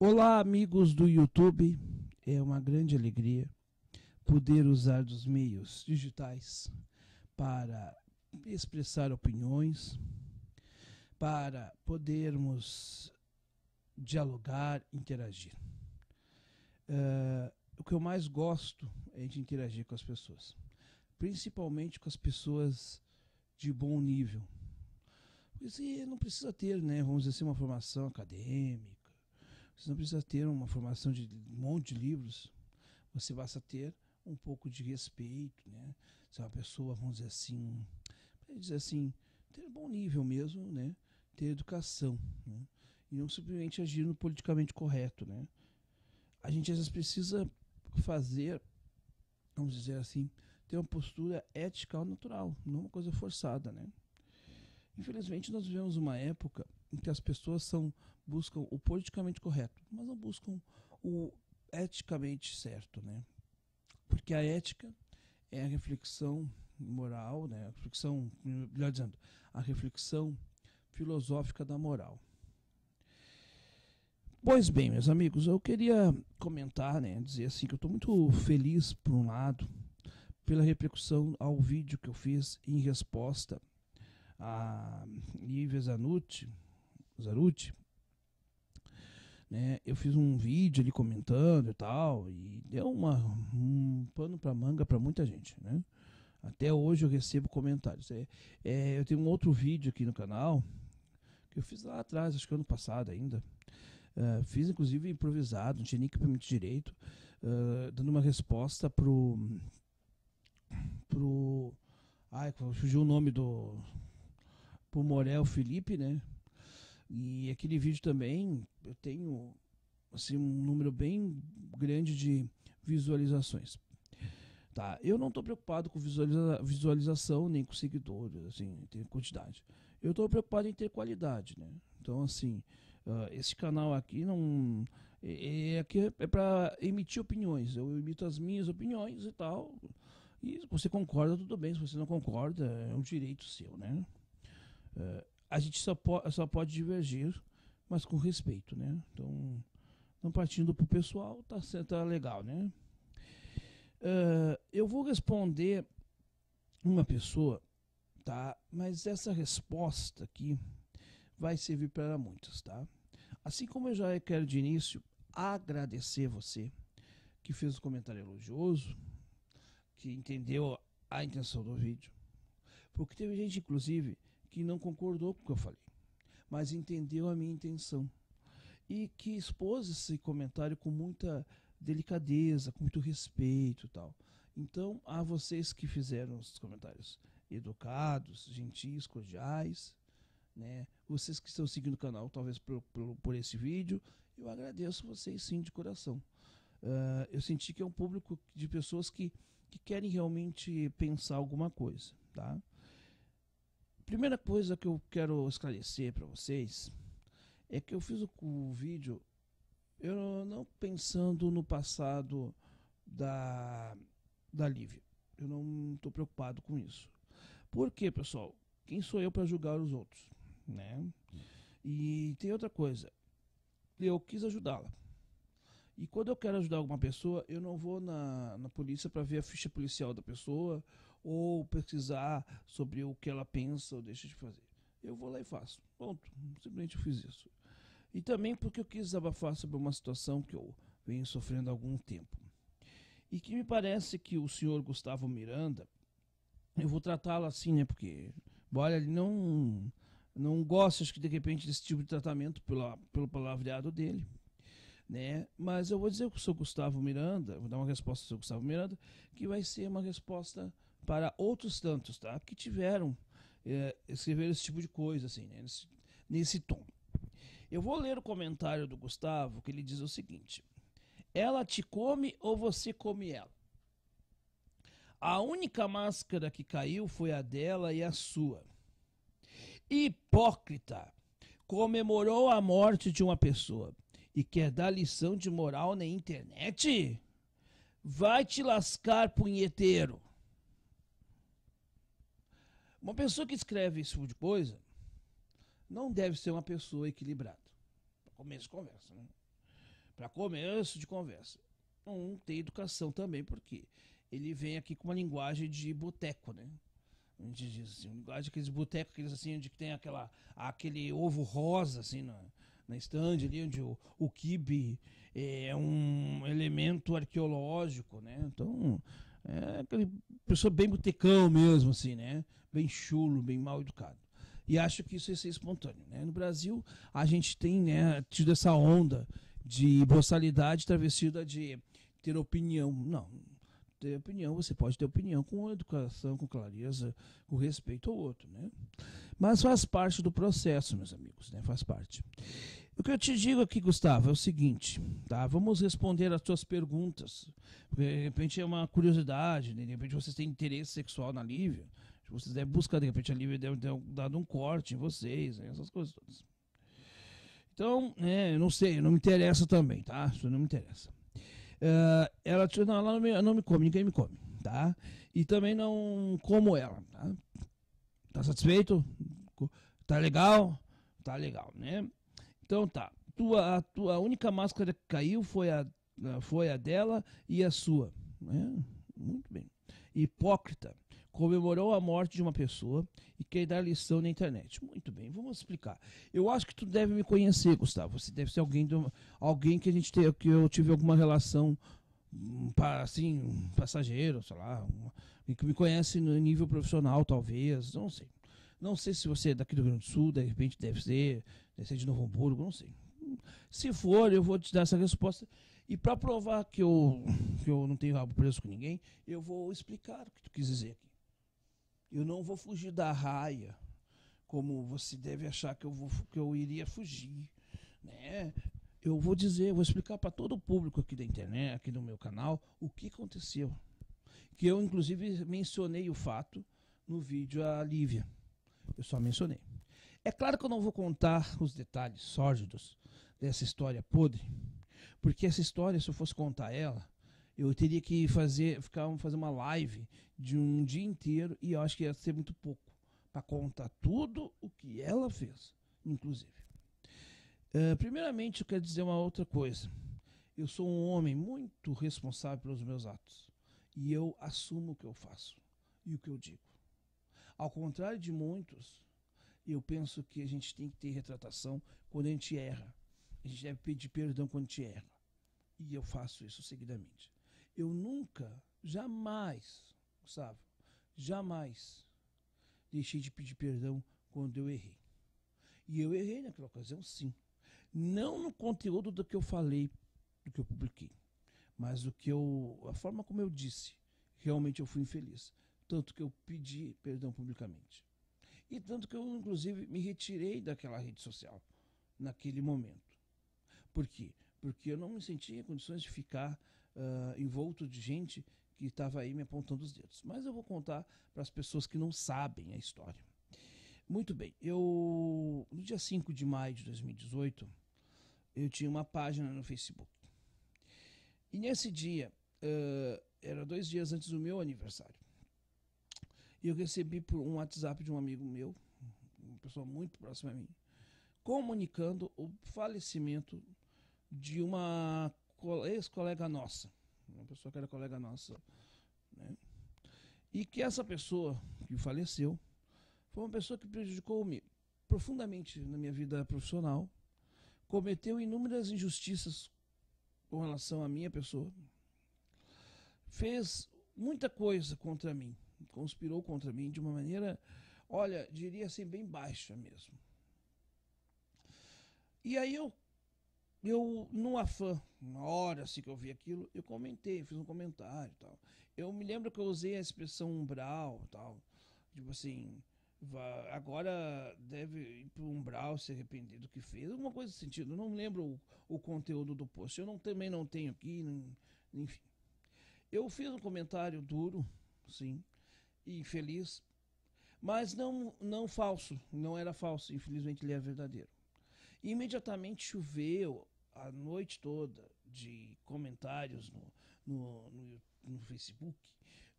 Olá, amigos do YouTube. É uma grande alegria poder usar dos meios digitais para expressar opiniões, para podermos dialogar, interagir. Uh, o que eu mais gosto é de interagir com as pessoas, principalmente com as pessoas de bom nível. Porque é, não precisa ter, né, vamos dizer assim, uma formação acadêmica você não precisa ter uma formação de um monte de livros, você basta ter um pouco de respeito, né? Ser uma pessoa, vamos dizer assim, dizer assim, ter um bom nível mesmo, né? Ter educação, né? E não simplesmente agir no politicamente correto, né? A gente às vezes precisa fazer, vamos dizer assim, ter uma postura ética natural, não uma coisa forçada, né? Infelizmente nós vivemos uma época em que as pessoas são buscam o politicamente correto, mas não buscam o eticamente certo, né? Porque a ética é a reflexão moral, né? A reflexão, melhor dizendo, a reflexão filosófica da moral. Pois bem, meus amigos, eu queria comentar, né, dizer assim que eu estou muito feliz por um lado pela repercussão ao vídeo que eu fiz em resposta a Ives Anucci, Zaruti, né, eu fiz um vídeo ali comentando e tal, e deu uma, um pano para manga para muita gente, né? Até hoje eu recebo comentários. É, é, eu tenho um outro vídeo aqui no canal que eu fiz lá atrás, acho que ano passado ainda. Uh, fiz inclusive improvisado, não tinha nem equipamento direito, uh, dando uma resposta pro. pro. Ai, fugiu o nome do. pro Morel Felipe, né? E aquele vídeo também, eu tenho assim, um número bem grande de visualizações. Tá, eu não estou preocupado com visualiza visualização nem com seguidores, assim, ter quantidade. Eu estou preocupado em ter qualidade, né? Então, assim, uh, esse canal aqui não é, é aqui é para emitir opiniões. Eu emito as minhas opiniões e tal. E se você concorda, tudo bem. Se você não concorda, é um direito seu, né? Uh, a gente só, po só pode divergir, mas com respeito, né? Então, não partindo para o pessoal, tá, tá legal, né? Uh, eu vou responder uma pessoa, tá? Mas essa resposta aqui vai servir para muitos, tá? Assim como eu já quero de início agradecer você que fez o um comentário elogioso, que entendeu a intenção do vídeo, porque teve gente, inclusive, que não concordou com o que eu falei, mas entendeu a minha intenção e que expôs esse comentário com muita delicadeza, com muito respeito e tal. Então, a vocês que fizeram os comentários educados, gentis, cordiais, né? Vocês que estão seguindo o canal, talvez por, por, por esse vídeo, eu agradeço vocês sim de coração. Uh, eu senti que é um público de pessoas que, que querem realmente pensar alguma coisa, tá? primeira coisa que eu quero esclarecer para vocês é que eu fiz o, o vídeo eu não pensando no passado da, da Lívia. Eu não estou preocupado com isso. Porque, pessoal, quem sou eu para julgar os outros? Né? E tem outra coisa. Eu quis ajudá-la. E quando eu quero ajudar alguma pessoa, eu não vou na, na polícia para ver a ficha policial da pessoa ou pesquisar sobre o que ela pensa ou deixa de fazer. Eu vou lá e faço. pronto. Simplesmente eu fiz isso. E também porque eu quis desabafar sobre uma situação que eu venho sofrendo há algum tempo. E que me parece que o senhor Gustavo Miranda, eu vou tratá-lo assim, né? Porque, olha, ele não, não gosta, acho que de repente, desse tipo de tratamento pela, pelo palavreado dele. Né? Mas eu vou dizer que o senhor Gustavo Miranda, vou dar uma resposta ao senhor Gustavo Miranda, que vai ser uma resposta para outros tantos, tá? Que tiveram, é, escreveram esse tipo de coisa, assim, né? nesse, nesse tom. Eu vou ler o comentário do Gustavo, que ele diz o seguinte: Ela te come ou você come ela? A única máscara que caiu foi a dela e a sua. Hipócrita! Comemorou a morte de uma pessoa e quer dar lição de moral na internet? Vai te lascar, punheteiro! Uma pessoa que escreve esse tipo de coisa não deve ser uma pessoa equilibrada. Para começo de conversa, né? Para começo de conversa. Não tem educação também, porque ele vem aqui com uma linguagem de boteco, né? A gente diz assim, uma linguagem aqueles botecos, aqueles assim, onde tem aquela, aquele ovo rosa, assim, na, na estande ali, onde o, o kibe é um elemento arqueológico, né? Então, é aquele pessoa bem botecão mesmo, assim, né? bem chulo, bem mal educado. E acho que isso ia é ser espontâneo. Né? No Brasil, a gente tem né, tido essa onda de boçalidade travestida de ter opinião. Não, ter opinião, você pode ter opinião com educação, com clareza, com respeito ao outro, né? Mas faz parte do processo, meus amigos, né? Faz parte. O que eu te digo aqui, Gustavo, é o seguinte, tá? Vamos responder às suas perguntas. de repente é uma curiosidade, né? de repente vocês têm interesse sexual na Lívia, Tipo, vocês devem buscar, de repente livre deve ter dado um corte em vocês, né? essas coisas todas. Então, é, eu não sei, não me interessa também, tá? Isso não me interessa. Uh, ela, não, ela não me, não me come, ninguém me come, tá? E também não como ela, tá? Tá satisfeito? Tá legal? Tá legal, né? Então tá. Tua, a tua única máscara que caiu foi a, foi a dela e a sua. Né? Muito bem hipócrita, comemorou a morte de uma pessoa e quer dar lição na internet. Muito bem, vamos explicar. Eu acho que tu deve me conhecer, Gustavo. Você deve ser alguém, do, alguém que a gente te, que eu tive alguma relação hum, assim, um passageiro, sei lá, e que me conhece no nível profissional, talvez, não sei. Não sei se você é daqui do Rio Grande do Sul, de repente deve ser, deve ser de Novo Hamburgo, não sei. Se for, eu vou te dar essa resposta e para provar que eu, que eu não tenho rabo preso com ninguém, eu vou explicar o que tu quis dizer aqui. Eu não vou fugir da raia, como você deve achar que eu, vou, que eu iria fugir. Né? Eu vou dizer, vou explicar para todo o público aqui da internet, aqui do meu canal, o que aconteceu. Que eu, inclusive, mencionei o fato no vídeo a Lívia. Eu só mencionei. É claro que eu não vou contar os detalhes sórdidos dessa história podre porque essa história, se eu fosse contar ela, eu teria que fazer, ficar, fazer uma live de um dia inteiro e eu acho que ia ser muito pouco para contar tudo o que ela fez, inclusive. Uh, primeiramente, eu quero dizer uma outra coisa. Eu sou um homem muito responsável pelos meus atos e eu assumo o que eu faço e o que eu digo. Ao contrário de muitos, eu penso que a gente tem que ter retratação quando a gente erra. A gente deve pedir perdão quando te erra. E eu faço isso seguidamente. Eu nunca, jamais, Gustavo, jamais deixei de pedir perdão quando eu errei. E eu errei naquela ocasião, sim. Não no conteúdo do que eu falei, do que eu publiquei, mas o que eu, a forma como eu disse, realmente eu fui infeliz, tanto que eu pedi perdão publicamente. E tanto que eu inclusive me retirei daquela rede social naquele momento. Por quê? Porque eu não me sentia em condições de ficar uh, envolto de gente que estava aí me apontando os dedos. Mas eu vou contar para as pessoas que não sabem a história. Muito bem, eu no dia 5 de maio de 2018, eu tinha uma página no Facebook. E nesse dia, uh, era dois dias antes do meu aniversário. eu recebi por um WhatsApp de um amigo meu, uma pessoa muito próxima a mim, comunicando o falecimento de uma ex-colega nossa, uma pessoa que era colega nossa, né? e que essa pessoa que faleceu foi uma pessoa que prejudicou-me profundamente na minha vida profissional, cometeu inúmeras injustiças com relação à minha pessoa, fez muita coisa contra mim, conspirou contra mim de uma maneira, olha, diria assim, bem baixa mesmo. E aí eu, eu num afã, na hora assim que eu vi aquilo, eu comentei, fiz um comentário tal. Eu me lembro que eu usei a expressão umbral tal, tipo assim, agora deve ir para umbral se arrepender do que fez, alguma coisa nesse sentido. Eu não lembro o, o, conteúdo do post, eu não, também não tenho aqui, enfim. Eu fiz um comentário duro, sim, e infeliz, mas não, não falso, não era falso, infelizmente ele é verdadeiro imediatamente choveu a noite toda de comentários no, no, no, no Facebook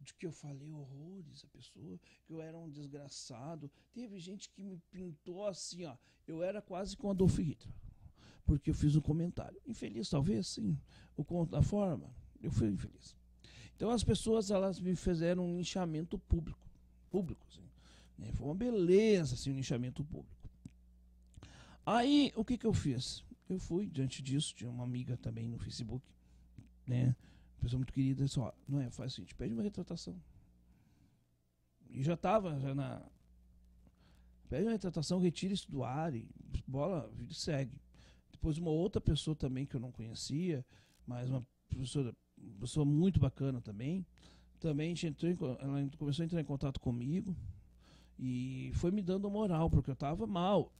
de que eu falei horrores a pessoa, que eu era um desgraçado. Teve gente que me pintou assim, ó. Eu era quase com Adolf Hitler, porque eu fiz um comentário. Infeliz, talvez, sim. O conto da forma, eu fui infeliz. Então as pessoas elas me fizeram um linchamento público, público, assim. Né? Foi uma beleza assim, o um linchamento público. Aí, o que que eu fiz? Eu fui, diante disso, tinha uma amiga também no Facebook, né? Pessoa muito querida, só não é, faz o seguinte, pede uma retratação. E já tava, já na... Pede uma retratação, retira isso do ar e bola, vida segue. Depois uma outra pessoa também que eu não conhecia, mas uma professora, pessoa muito bacana também, também entrou em, ela começou a entrar em contato comigo e foi me dando moral, porque eu estava mal.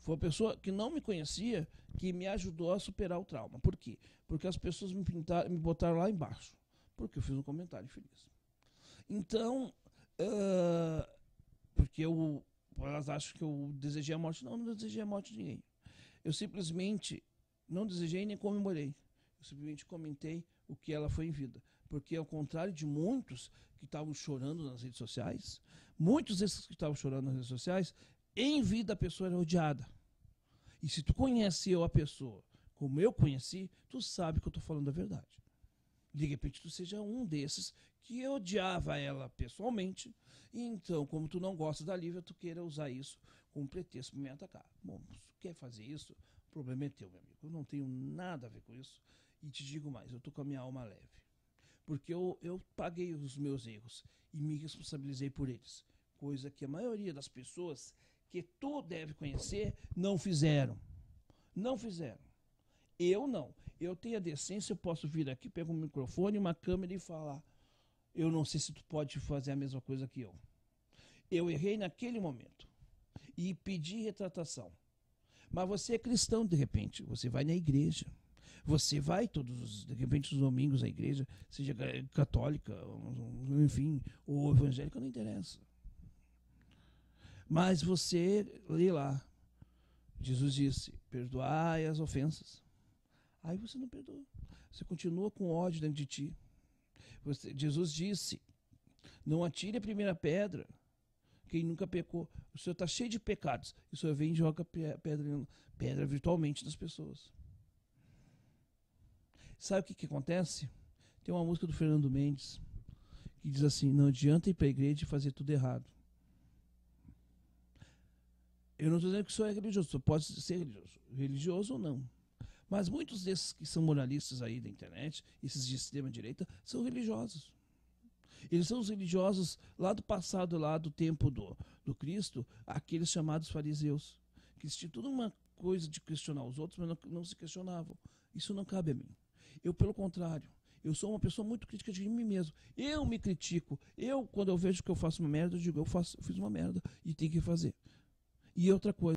Foi uma pessoa que não me conhecia que me ajudou a superar o trauma. Por quê? Porque as pessoas me pintaram, me botaram lá embaixo. Porque eu fiz um comentário feliz. Então, uh, porque eu, elas acham que eu desejei a morte. Não, não desejei a morte de ninguém. Eu simplesmente não desejei nem comemorei. Eu simplesmente comentei o que ela foi em vida. Porque, ao contrário de muitos que estavam chorando nas redes sociais, muitos desses que estavam chorando nas redes sociais em vida a pessoa era odiada. E se tu conheceu a pessoa como eu conheci, tu sabe que eu estou falando a verdade. De repente tu seja um desses que odiava ela pessoalmente, e então, como tu não gosta da Lívia, tu queira usar isso como pretexto para me atacar. Bom, se tu quer fazer isso, o problema é teu, meu amigo. Eu não tenho nada a ver com isso. E te digo mais, eu estou com a minha alma leve. Porque eu, eu paguei os meus erros e me responsabilizei por eles. Coisa que a maioria das pessoas que tu deve conhecer, não fizeram. Não fizeram. Eu não. Eu tenho a decência, eu posso vir aqui, pegar um microfone, uma câmera e falar. Eu não sei se tu pode fazer a mesma coisa que eu. Eu errei naquele momento e pedi retratação. Mas você é cristão de repente, você vai na igreja. Você vai todos os, de repente, os domingos à igreja, seja católica, enfim, ou evangélica, não interessa. Mas você, lê lá, Jesus disse: perdoai as ofensas. Aí você não perdoa. Você continua com ódio dentro de ti. Você, Jesus disse: não atire a primeira pedra quem nunca pecou. O senhor está cheio de pecados. E o senhor vem e joga pedra, pedra virtualmente nas pessoas. Sabe o que, que acontece? Tem uma música do Fernando Mendes que diz assim: não adianta ir para a igreja e fazer tudo errado. Eu não estou dizendo que sou religioso, pode ser religioso, religioso ou não. Mas muitos desses que são moralistas aí da internet, esses de extrema direita, são religiosos. Eles são os religiosos lá do passado, lá do tempo do, do Cristo, aqueles chamados fariseus, que tinham tudo uma coisa de questionar os outros, mas não, não se questionavam. Isso não cabe a mim. Eu, pelo contrário, eu sou uma pessoa muito crítica de mim mesmo. Eu me critico. Eu, quando eu vejo que eu faço uma merda, eu digo, eu, faço, eu fiz uma merda e tem que fazer. E outra coisa,